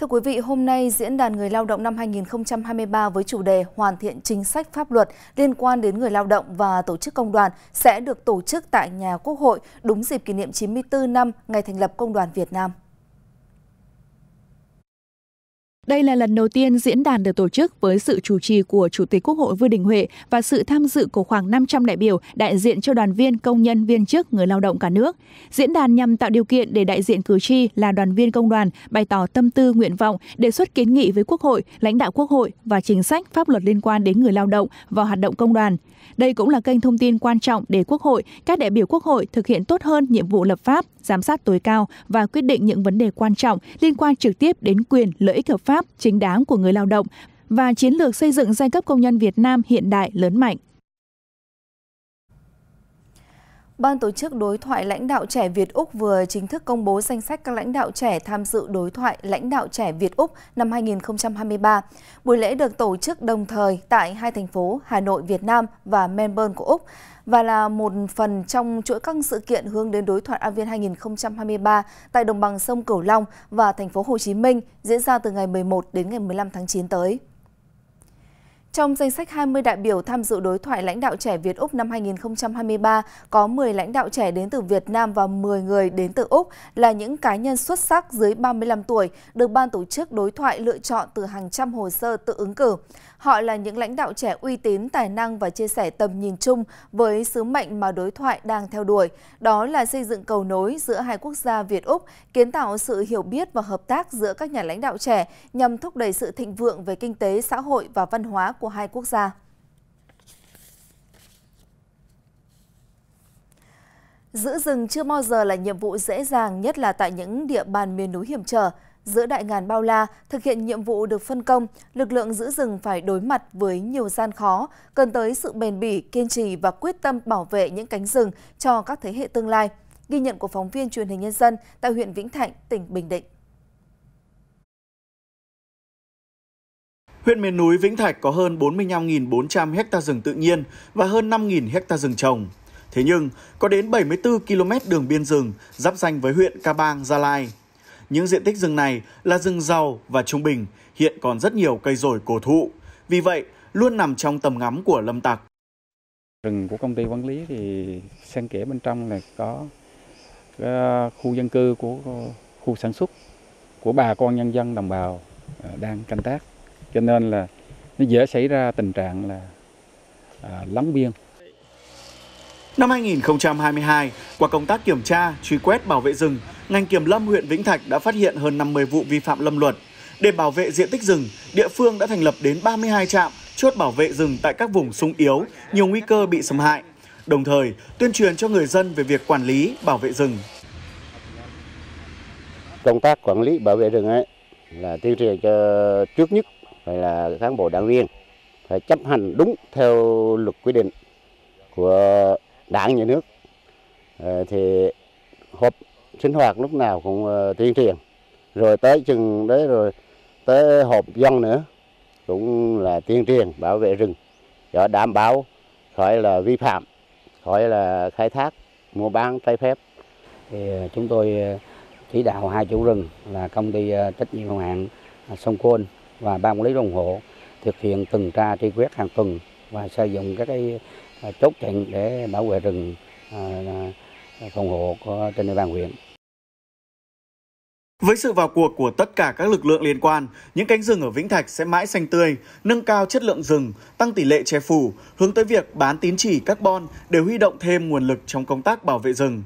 Thưa quý vị, hôm nay Diễn đàn Người lao động năm 2023 với chủ đề Hoàn thiện chính sách pháp luật liên quan đến người lao động và tổ chức công đoàn sẽ được tổ chức tại nhà Quốc hội đúng dịp kỷ niệm 94 năm ngày thành lập Công đoàn Việt Nam. Đây là lần đầu tiên diễn đàn được tổ chức với sự chủ trì của Chủ tịch Quốc hội Vương Đình Huệ và sự tham dự của khoảng 500 đại biểu đại diện cho đoàn viên, công nhân, viên chức, người lao động cả nước. Diễn đàn nhằm tạo điều kiện để đại diện cử tri là đoàn viên công đoàn bày tỏ tâm tư, nguyện vọng, đề xuất kiến nghị với Quốc hội, lãnh đạo Quốc hội và chính sách pháp luật liên quan đến người lao động và hoạt động công đoàn. Đây cũng là kênh thông tin quan trọng để Quốc hội, các đại biểu Quốc hội thực hiện tốt hơn nhiệm vụ lập pháp, giám sát tối cao và quyết định những vấn đề quan trọng liên quan trực tiếp đến quyền lợi ích hợp pháp pháp chính đáng của người lao động và chiến lược xây dựng giai cấp công nhân Việt Nam hiện đại lớn mạnh. Ban tổ chức đối thoại lãnh đạo trẻ Việt Úc vừa chính thức công bố danh sách các lãnh đạo trẻ tham dự đối thoại lãnh đạo trẻ Việt Úc năm 2023. Buổi lễ được tổ chức đồng thời tại hai thành phố Hà Nội, Việt Nam và Melbourne của Úc và là một phần trong chuỗi các sự kiện hướng đến đối thoại AVN 2023 tại đồng bằng sông Cửu Long và thành phố Hồ Chí Minh diễn ra từ ngày 11 đến ngày 15 tháng 9 tới. Trong danh sách 20 đại biểu tham dự đối thoại lãnh đạo trẻ Việt Úc năm 2023, có 10 lãnh đạo trẻ đến từ Việt Nam và 10 người đến từ Úc là những cá nhân xuất sắc dưới 35 tuổi được ban tổ chức đối thoại lựa chọn từ hàng trăm hồ sơ tự ứng cử. Họ là những lãnh đạo trẻ uy tín, tài năng và chia sẻ tầm nhìn chung với sứ mệnh mà đối thoại đang theo đuổi, đó là xây dựng cầu nối giữa hai quốc gia Việt-Úc, kiến tạo sự hiểu biết và hợp tác giữa các nhà lãnh đạo trẻ nhằm thúc đẩy sự thịnh vượng về kinh tế, xã hội và văn hóa của hai quốc gia. Giữ rừng chưa bao giờ là nhiệm vụ dễ dàng, nhất là tại những địa bàn miền núi hiểm trở giữa đại ngàn bao la, thực hiện nhiệm vụ được phân công, lực lượng giữ rừng phải đối mặt với nhiều gian khó, cần tới sự bền bỉ, kiên trì và quyết tâm bảo vệ những cánh rừng cho các thế hệ tương lai. Ghi nhận của phóng viên truyền hình nhân dân tại huyện Vĩnh Thạnh, tỉnh Bình Định. Huyện miền núi Vĩnh Thạch có hơn 45.400 hecta rừng tự nhiên và hơn 5.000 hecta rừng trồng. Thế nhưng, có đến 74 km đường biên rừng giáp danh với huyện Ca Bang, Gia Lai – những diện tích rừng này là rừng giàu và trung bình, hiện còn rất nhiều cây rổi cổ thụ. Vì vậy, luôn nằm trong tầm ngắm của lâm tặc. Rừng của công ty quản lý thì xen kẽ bên trong là có khu dân cư của khu sản xuất của bà con nhân dân đồng bào à, đang canh tác. Cho nên là nó dễ xảy ra tình trạng là à, lấn biên Năm 2022, qua công tác kiểm tra, truy quét bảo vệ rừng, ngành kiểm lâm huyện Vĩnh Thạch đã phát hiện hơn 50 vụ vi phạm lâm luật. Để bảo vệ diện tích rừng, địa phương đã thành lập đến 32 trạm chốt bảo vệ rừng tại các vùng sung yếu, nhiều nguy cơ bị xâm hại. Đồng thời, tuyên truyền cho người dân về việc quản lý, bảo vệ rừng. Công tác quản lý bảo vệ rừng ấy là tuyên truyền cho trước nhất phải là cán bộ đảng viên phải chấp hành đúng theo luật quy định của đảng nhà nước ờ, thì hộp sinh hoạt lúc nào cũng ờ, tuyên truyền rồi tới chừng đấy rồi tới hộp dân nữa cũng là tuyên truyền bảo vệ rừng cho đảm bảo khỏi là vi phạm khỏi là khai thác mua bán trái phép thì ờ, chúng tôi chỉ đạo hai chủ rừng là công ty trách nhiệm hữu hạn sông côn và ban quản lý đồng hộ thực hiện tuần tra truy quét hàng tuần và sử dụng các cái À, chốt chặn để bảo vệ rừng à, à, phòng hộ trên địa bàn huyện. Với sự vào cuộc của tất cả các lực lượng liên quan, những cánh rừng ở Vĩnh Thạch sẽ mãi xanh tươi, nâng cao chất lượng rừng, tăng tỷ lệ che phủ, hướng tới việc bán tín chỉ carbon để huy động thêm nguồn lực trong công tác bảo vệ rừng.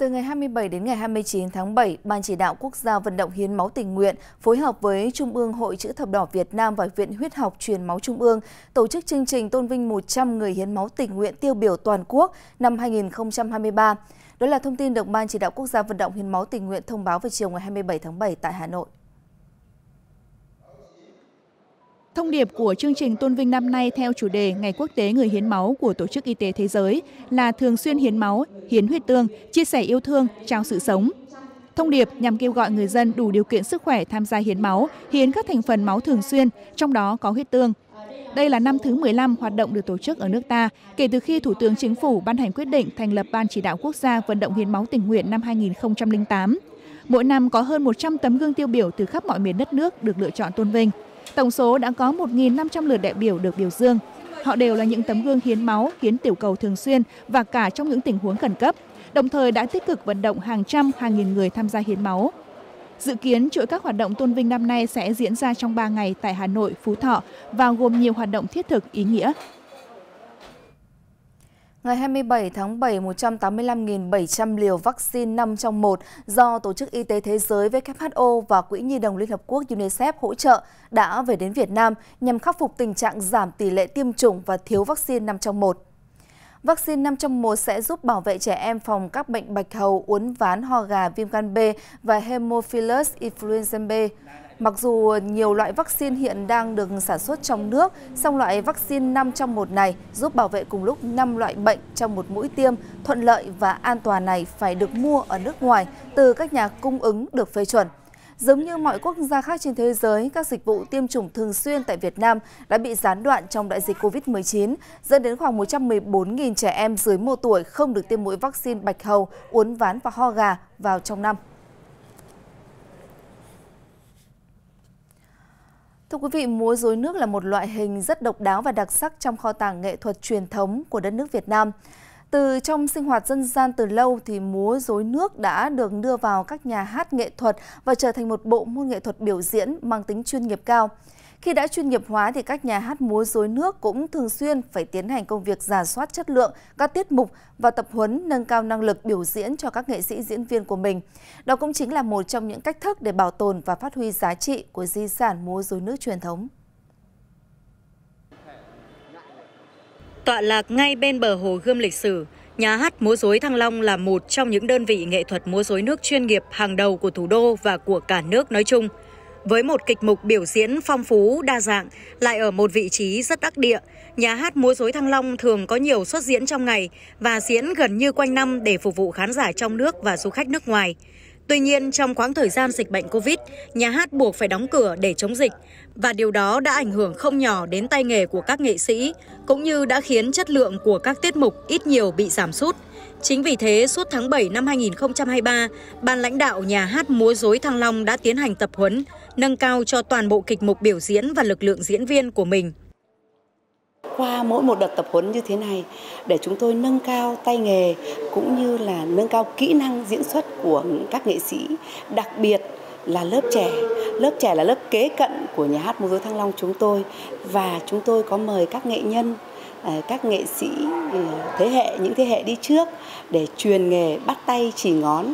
Từ ngày 27 đến ngày 29 tháng 7, Ban chỉ đạo quốc gia vận động hiến máu tình nguyện phối hợp với Trung ương Hội chữ thập đỏ Việt Nam và Viện Huyết học Truyền máu Trung ương tổ chức chương trình tôn vinh 100 người hiến máu tình nguyện tiêu biểu toàn quốc năm 2023. Đó là thông tin được Ban chỉ đạo quốc gia vận động hiến máu tình nguyện thông báo vào chiều ngày 27 tháng 7 tại Hà Nội. Thông điệp của chương trình tôn vinh năm nay theo chủ đề Ngày Quốc tế Người Hiến Máu của Tổ chức Y tế Thế giới là thường xuyên hiến máu, hiến huyết tương, chia sẻ yêu thương, trao sự sống. Thông điệp nhằm kêu gọi người dân đủ điều kiện sức khỏe tham gia hiến máu, hiến các thành phần máu thường xuyên, trong đó có huyết tương. Đây là năm thứ 15 hoạt động được tổ chức ở nước ta kể từ khi Thủ tướng Chính phủ ban hành quyết định thành lập Ban chỉ đạo quốc gia vận động hiến máu tình nguyện năm 2008. Mỗi năm có hơn 100 tấm gương tiêu biểu từ khắp mọi miền đất nước được lựa chọn tôn vinh. Tổng số đã có 1.500 lượt đại biểu được biểu dương. Họ đều là những tấm gương hiến máu, hiến tiểu cầu thường xuyên và cả trong những tình huống khẩn cấp, đồng thời đã tích cực vận động hàng trăm, hàng nghìn người tham gia hiến máu. Dự kiến chuỗi các hoạt động tôn vinh năm nay sẽ diễn ra trong 3 ngày tại Hà Nội, Phú Thọ và gồm nhiều hoạt động thiết thực ý nghĩa. Ngày 27 tháng 7, 185.700 liều vaccine 5 trong 1 do Tổ chức Y tế Thế giới WHO và Quỹ Nhi đồng Liên Hợp Quốc UNICEF hỗ trợ đã về đến Việt Nam nhằm khắc phục tình trạng giảm tỷ lệ tiêm chủng và thiếu vaccine 5 trong 1. Vaccine 5 trong 1 sẽ giúp bảo vệ trẻ em phòng các bệnh bạch hầu, uốn ván, ho gà, viêm gan B và hemophilus influenzae B. Mặc dù nhiều loại vaccine hiện đang được sản xuất trong nước, song loại vaccine 5 trong 1 này giúp bảo vệ cùng lúc 5 loại bệnh trong một mũi tiêm thuận lợi và an toàn này phải được mua ở nước ngoài từ các nhà cung ứng được phê chuẩn. Giống như mọi quốc gia khác trên thế giới, các dịch vụ tiêm chủng thường xuyên tại Việt Nam đã bị gián đoạn trong đại dịch COVID-19, dẫn đến khoảng 114.000 trẻ em dưới 1 tuổi không được tiêm mũi vaccine bạch hầu, uốn ván và ho gà vào trong năm. Thưa quý vị, múa rối nước là một loại hình rất độc đáo và đặc sắc trong kho tàng nghệ thuật truyền thống của đất nước Việt Nam. Từ trong sinh hoạt dân gian từ lâu thì múa rối nước đã được đưa vào các nhà hát nghệ thuật và trở thành một bộ môn nghệ thuật biểu diễn mang tính chuyên nghiệp cao. Khi đã chuyên nghiệp hóa thì các nhà hát múa rối nước cũng thường xuyên phải tiến hành công việc giả soát chất lượng các tiết mục và tập huấn nâng cao năng lực biểu diễn cho các nghệ sĩ diễn viên của mình. Đó cũng chính là một trong những cách thức để bảo tồn và phát huy giá trị của di sản múa rối nước truyền thống. Tọa lạc ngay bên bờ hồ Gươm lịch sử, Nhà hát múa rối Thăng Long là một trong những đơn vị nghệ thuật múa rối nước chuyên nghiệp hàng đầu của thủ đô và của cả nước nói chung. Với một kịch mục biểu diễn phong phú, đa dạng, lại ở một vị trí rất đắc địa, nhà hát múa rối Thăng Long thường có nhiều xuất diễn trong ngày và diễn gần như quanh năm để phục vụ khán giả trong nước và du khách nước ngoài. Tuy nhiên, trong khoảng thời gian dịch bệnh Covid, nhà hát buộc phải đóng cửa để chống dịch và điều đó đã ảnh hưởng không nhỏ đến tay nghề của các nghệ sĩ cũng như đã khiến chất lượng của các tiết mục ít nhiều bị giảm sút. Chính vì thế, suốt tháng 7 năm 2023, ban lãnh đạo nhà hát múa rối Thăng Long đã tiến hành tập huấn, nâng cao cho toàn bộ kịch mục biểu diễn và lực lượng diễn viên của mình. Qua mỗi một đợt tập huấn như thế này, để chúng tôi nâng cao tay nghề cũng như là nâng cao kỹ năng diễn xuất của các nghệ sĩ, đặc biệt là lớp trẻ. Lớp trẻ là lớp kế cận của nhà hát múa rối Thăng Long chúng tôi và chúng tôi có mời các nghệ nhân À, các nghệ sĩ ừ, thế hệ những thế hệ đi trước để truyền nghề bắt tay chỉ ngón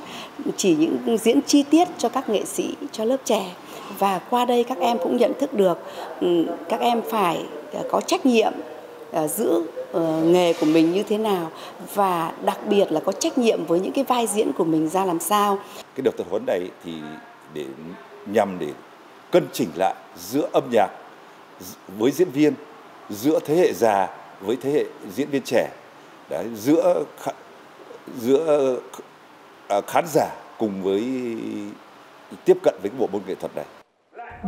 chỉ những diễn chi tiết cho các nghệ sĩ cho lớp trẻ và qua đây các em cũng nhận thức được ừ, các em phải à, có trách nhiệm à, giữ ờ, nghề của mình như thế nào và đặc biệt là có trách nhiệm với những cái vai diễn của mình ra làm sao cái đợt tập huấn này thì để nhằm để cân chỉnh lại giữa âm nhạc với diễn viên giữa thế hệ già với thế hệ diễn viên trẻ đấy, giữa giữa à, khán giả cùng với tiếp cận với cái bộ môn nghệ thuật này.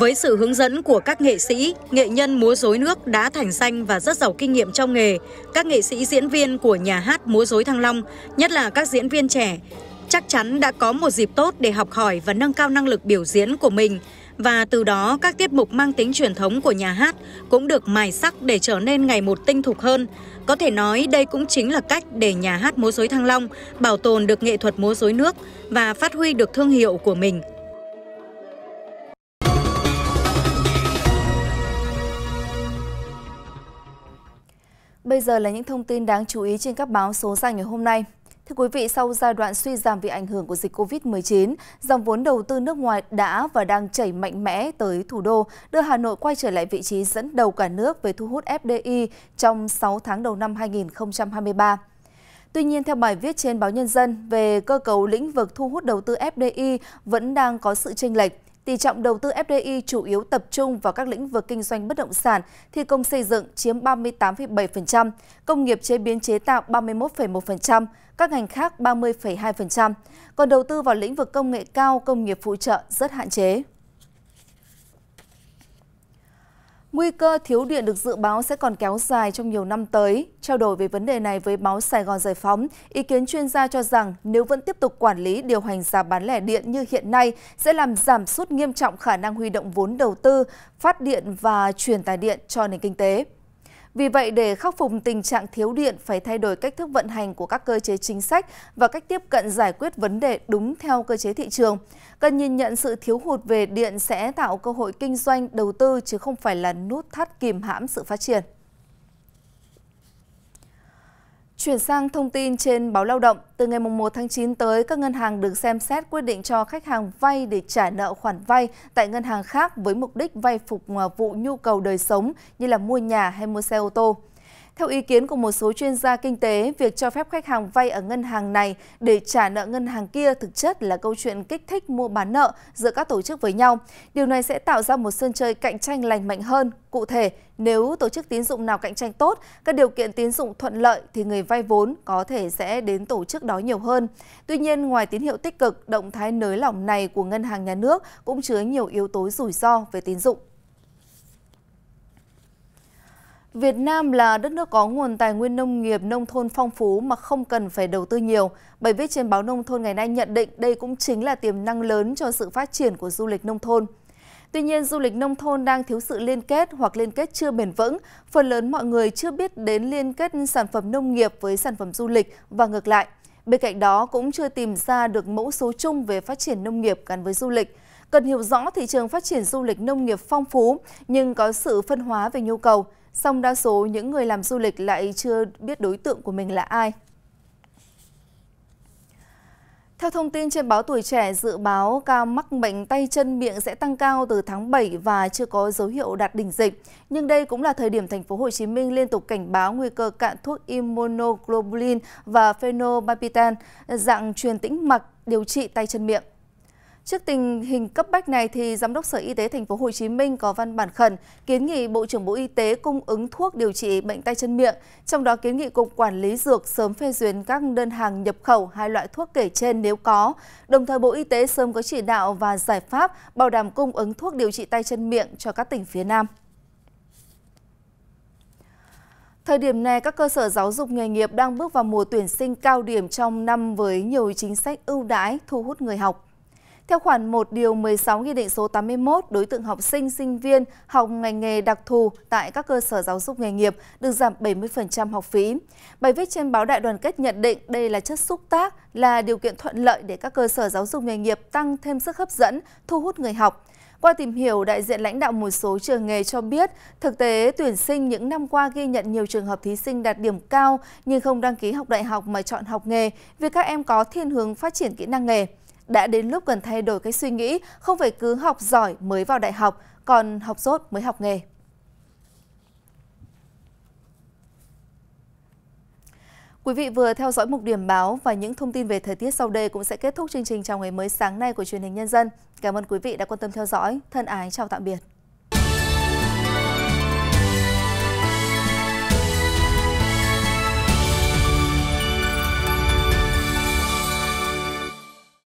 Với sự hướng dẫn của các nghệ sĩ, nghệ nhân múa rối nước đã thành danh và rất giàu kinh nghiệm trong nghề. Các nghệ sĩ diễn viên của nhà hát múa rối Thăng Long, nhất là các diễn viên trẻ, chắc chắn đã có một dịp tốt để học hỏi và nâng cao năng lực biểu diễn của mình – và từ đó các tiết mục mang tính truyền thống của nhà hát cũng được mài sắc để trở nên ngày một tinh thục hơn. Có thể nói đây cũng chính là cách để nhà hát múa rối Thăng Long bảo tồn được nghệ thuật múa rối nước và phát huy được thương hiệu của mình. Bây giờ là những thông tin đáng chú ý trên các báo số ra ngày hôm nay. Thưa quý vị, sau giai đoạn suy giảm vì ảnh hưởng của dịch COVID-19, dòng vốn đầu tư nước ngoài đã và đang chảy mạnh mẽ tới thủ đô, đưa Hà Nội quay trở lại vị trí dẫn đầu cả nước về thu hút FDI trong 6 tháng đầu năm 2023. Tuy nhiên, theo bài viết trên báo Nhân dân về cơ cấu lĩnh vực thu hút đầu tư FDI vẫn đang có sự chênh lệch tỷ trọng đầu tư FDI chủ yếu tập trung vào các lĩnh vực kinh doanh bất động sản, thi công xây dựng chiếm 38,7%, công nghiệp chế biến chế tạo 31,1%, các ngành khác 30,2%, còn đầu tư vào lĩnh vực công nghệ cao, công nghiệp phụ trợ rất hạn chế. Nguy cơ thiếu điện được dự báo sẽ còn kéo dài trong nhiều năm tới. Trao đổi về vấn đề này với báo Sài Gòn Giải Phóng, ý kiến chuyên gia cho rằng nếu vẫn tiếp tục quản lý điều hành giá bán lẻ điện như hiện nay sẽ làm giảm sút nghiêm trọng khả năng huy động vốn đầu tư, phát điện và truyền tải điện cho nền kinh tế. Vì vậy, để khắc phục tình trạng thiếu điện, phải thay đổi cách thức vận hành của các cơ chế chính sách và cách tiếp cận giải quyết vấn đề đúng theo cơ chế thị trường. Cần nhìn nhận sự thiếu hụt về điện sẽ tạo cơ hội kinh doanh, đầu tư chứ không phải là nút thắt kìm hãm sự phát triển. Chuyển sang thông tin trên báo lao động, từ ngày 1 tháng 9 tới, các ngân hàng được xem xét quyết định cho khách hàng vay để trả nợ khoản vay tại ngân hàng khác với mục đích vay phục à, vụ nhu cầu đời sống như là mua nhà hay mua xe ô tô. Theo ý kiến của một số chuyên gia kinh tế, việc cho phép khách hàng vay ở ngân hàng này để trả nợ ngân hàng kia thực chất là câu chuyện kích thích mua bán nợ giữa các tổ chức với nhau. Điều này sẽ tạo ra một sân chơi cạnh tranh lành mạnh hơn. Cụ thể, nếu tổ chức tín dụng nào cạnh tranh tốt, các điều kiện tín dụng thuận lợi thì người vay vốn có thể sẽ đến tổ chức đó nhiều hơn. Tuy nhiên, ngoài tín hiệu tích cực, động thái nới lỏng này của ngân hàng nhà nước cũng chứa nhiều yếu tố rủi ro về tín dụng. Việt Nam là đất nước có nguồn tài nguyên nông nghiệp nông thôn phong phú mà không cần phải đầu tư nhiều. Bài viết trên báo Nông thôn ngày nay nhận định đây cũng chính là tiềm năng lớn cho sự phát triển của du lịch nông thôn. Tuy nhiên, du lịch nông thôn đang thiếu sự liên kết hoặc liên kết chưa bền vững. Phần lớn mọi người chưa biết đến liên kết sản phẩm nông nghiệp với sản phẩm du lịch và ngược lại. Bên cạnh đó cũng chưa tìm ra được mẫu số chung về phát triển nông nghiệp gắn với du lịch. Cần hiểu rõ thị trường phát triển du lịch nông nghiệp phong phú nhưng có sự phân hóa về nhu cầu song đa số những người làm du lịch lại chưa biết đối tượng của mình là ai. Theo thông tin trên báo Tuổi Trẻ, dự báo ca mắc bệnh tay chân miệng sẽ tăng cao từ tháng 7 và chưa có dấu hiệu đạt đỉnh dịch. Nhưng đây cũng là thời điểm thành phố Hồ Chí Minh liên tục cảnh báo nguy cơ cạn thuốc immunoglobulin và phenobarbital dạng truyền tĩnh mạch điều trị tay chân miệng. Trước tình hình cấp bách này thì giám đốc Sở Y tế thành phố Hồ Chí Minh có văn bản khẩn kiến nghị Bộ trưởng Bộ Y tế cung ứng thuốc điều trị bệnh tay chân miệng, trong đó kiến nghị cục quản lý dược sớm phê duyệt các đơn hàng nhập khẩu hai loại thuốc kể trên nếu có. Đồng thời Bộ Y tế sớm có chỉ đạo và giải pháp bảo đảm cung ứng thuốc điều trị tay chân miệng cho các tỉnh phía Nam. Thời điểm này, các cơ sở giáo dục nghề nghiệp đang bước vào mùa tuyển sinh cao điểm trong năm với nhiều chính sách ưu đãi thu hút người học. Theo khoản 1 điều 16 Nghị định số 81, đối tượng học sinh, sinh viên học ngành nghề đặc thù tại các cơ sở giáo dục nghề nghiệp được giảm 70% học phí. Bài viết trên báo Đại đoàn kết nhận định đây là chất xúc tác, là điều kiện thuận lợi để các cơ sở giáo dục nghề nghiệp tăng thêm sức hấp dẫn, thu hút người học. Qua tìm hiểu, đại diện lãnh đạo một số trường nghề cho biết, thực tế tuyển sinh những năm qua ghi nhận nhiều trường hợp thí sinh đạt điểm cao nhưng không đăng ký học đại học mà chọn học nghề vì các em có thiên hướng phát triển kỹ năng nghề đã đến lúc cần thay đổi cái suy nghĩ, không phải cứ học giỏi mới vào đại học, còn học rốt mới học nghề. Quý vị vừa theo dõi mục điểm báo và những thông tin về thời tiết sau đây cũng sẽ kết thúc chương trình trong ngày mới sáng nay của truyền hình Nhân dân. Cảm ơn quý vị đã quan tâm theo dõi. Thân ái chào tạm biệt.